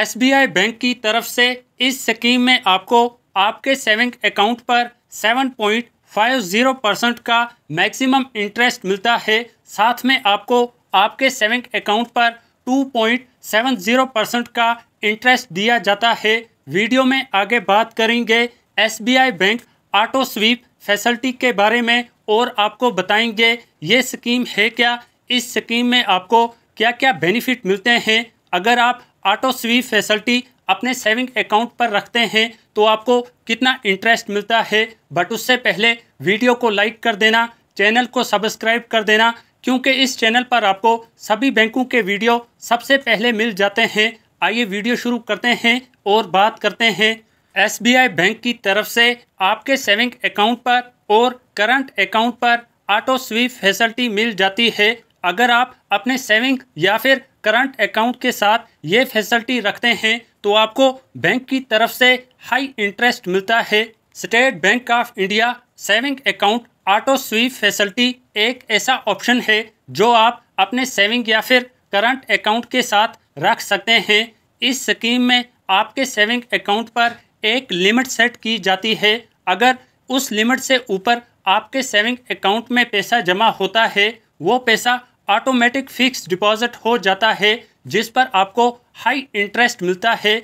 SBI bank की तरफ से इस स्कीम में आपको आपके सेविंग अकाउंट पर 7.50 परसेंट का मैक्सिमम इंटरेस्ट मिलता है साथ में आपको आपके सेविंग अकाउंट पर 2.70 परसेंट का इंटरेस्ट दिया जाता है वीडियो में आगे बात करेंगे SBI bank auto sweep facility के बारे में और आपको बताएंगे ये स्कीम है क्या इस स्कीम में आपको क्या क्या बेनिफिट मिलते हैं अगर आप ऑटो स्वीप फैसिलिटी अपने सेविंग अकाउंट पर रखते हैं तो आपको कितना इंटरेस्ट मिलता है बट उससे पहले वीडियो को लाइक कर देना चैनल को सब्सक्राइब कर देना क्योंकि इस चैनल पर आपको सभी बैंकों के वीडियो सबसे पहले मिल जाते हैं आइए वीडियो शुरू करते हैं और बात करते हैं एस बैंक की तरफ से आपके सेविंग अकाउंट पर और करंट अकाउंट पर ऑटो स्वीप फैसिलिटी मिल जाती है अगर आप अपने सेविंग या फिर करंट अकाउंट के साथ ये फैसिलिटी रखते हैं तो आपको बैंक की तरफ से हाई इंटरेस्ट मिलता है State Bank of India saving account auto sweep facility एक ऐसा ऑप्शन है जो आप अपने सेविंग या फिर करंट अकाउंट के साथ रख सकते हैं इस स्कीम में आपके सेविंग अकाउंट पर एक लिमिट सेट की जाती है अगर उस लिमिट से ऊपर आपके सेविंग अकाउंट में पैसा जमा होता है वो पैसा ऑटोमेटिक फिक्स डिपॉजिट हो जाता है जिस पर आपको हाई इंटरेस्ट मिलता है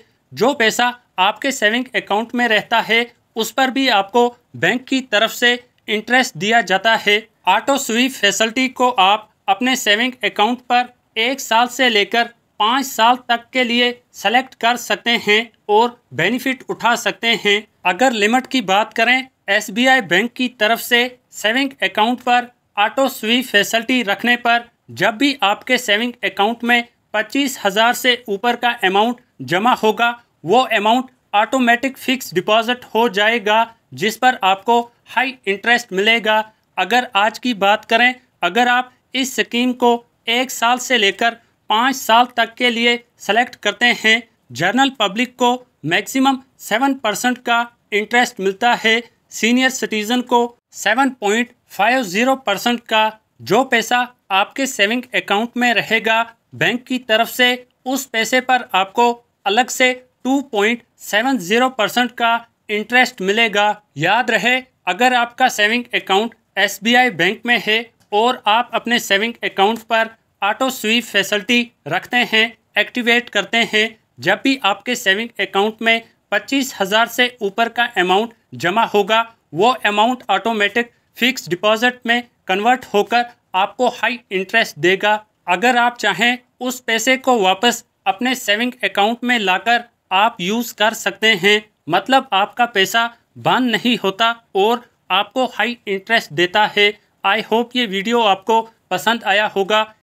जो पैसा आपके सेविंग अकाउंट में रहता है उस पर भी आपको बैंक की तरफ से इंटरेस्ट दिया जाता है ऑटो स्वीप फैसिलिटी को आप अपने सेविंग अकाउंट पर एक साल से लेकर पाँच साल तक के लिए सेलेक्ट कर सकते हैं और बेनिफिट उठा सकते हैं अगर लिमिट की बात करें एसबीआई बैंक की तरफ से सेविंग अकाउंट पर ऑटो स्वीप फैसिलिटी रखने पर जब भी आपके सेविंग अकाउंट में पच्चीस हज़ार से ऊपर का अमाउंट जमा होगा वो अमाउंट ऑटोमेटिक फिक्स डिपॉजिट हो जाएगा जिस पर आपको हाई इंटरेस्ट मिलेगा अगर आज की बात करें अगर आप इस स्कीम को एक साल से लेकर पाँच साल तक के लिए सेलेक्ट करते हैं जनरल पब्लिक को मैक्सिमम सेवन परसेंट का इंटरेस्ट मिलता है सीनियर सिटीज़न को seven point five zero percent का जो पैसा आपके सेविंग अकाउंट में रहेगा बैंक की तरफ से उस पैसे पर आपको अलग से 2.70 परसेंट का इंटरेस्ट मिलेगा याद रहे अगर आपका सेविंग अकाउंट एसबीआई बैंक में है और आप अपने सेविंग अकाउंट पर ऑटो स्वीप फैसिलिटी रखते हैं एक्टिवेट करते हैं जब भी आपके सेविंग अकाउंट में पच्चीस हज़ार से ऊपर का अमाउंट जमा होगा वो अमाउंट ऑटोमेटिक फिक्स डिपॉजिट में कन्वर्ट होकर आपको हाई इंटरेस्ट देगा अगर आप चाहें उस पैसे को वापस अपने सेविंग अकाउंट में लाकर आप यूज़ कर सकते हैं मतलब आपका पैसा बंद नहीं होता और आपको हाई इंटरेस्ट देता है आई होप ये वीडियो आपको पसंद आया होगा